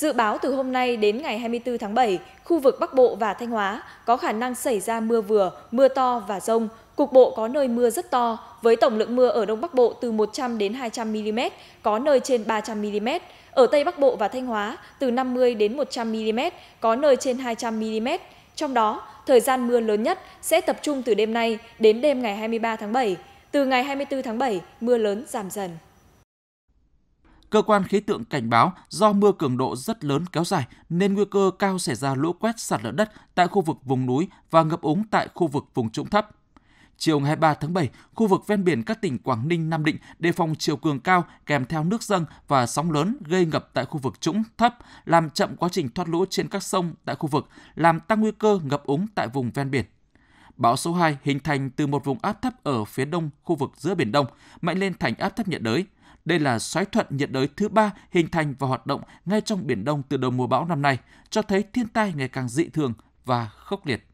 Dự báo từ hôm nay đến ngày 24 tháng 7, khu vực Bắc Bộ và Thanh Hóa có khả năng xảy ra mưa vừa, mưa to và rông. Cục bộ có nơi mưa rất to, với tổng lượng mưa ở Đông Bắc Bộ từ 100 đến 200 mm, có nơi trên 300 mm. Ở Tây Bắc Bộ và Thanh Hóa từ 50 đến 100 mm, có nơi trên 200 mm. Trong đó, thời gian mưa lớn nhất sẽ tập trung từ đêm nay đến đêm ngày 23 tháng 7. Từ ngày 24 tháng 7, mưa lớn giảm dần cơ quan khí tượng cảnh báo do mưa cường độ rất lớn kéo dài nên nguy cơ cao xảy ra lũ quét sạt lở đất tại khu vực vùng núi và ngập úng tại khu vực vùng trũng thấp. Chiều ngày 23 tháng 7, khu vực ven biển các tỉnh Quảng Ninh, Nam Định đề phòng chiều cường cao kèm theo nước dâng và sóng lớn gây ngập tại khu vực trũng thấp, làm chậm quá trình thoát lũ trên các sông tại khu vực, làm tăng nguy cơ ngập úng tại vùng ven biển. Bão số 2 hình thành từ một vùng áp thấp ở phía đông khu vực giữa Biển Đông, mạnh lên thành áp thấp nhiệt đới – đây là xoáy thuận nhiệt đới thứ ba hình thành và hoạt động ngay trong Biển Đông từ đầu mùa bão năm nay, cho thấy thiên tai ngày càng dị thường và khốc liệt.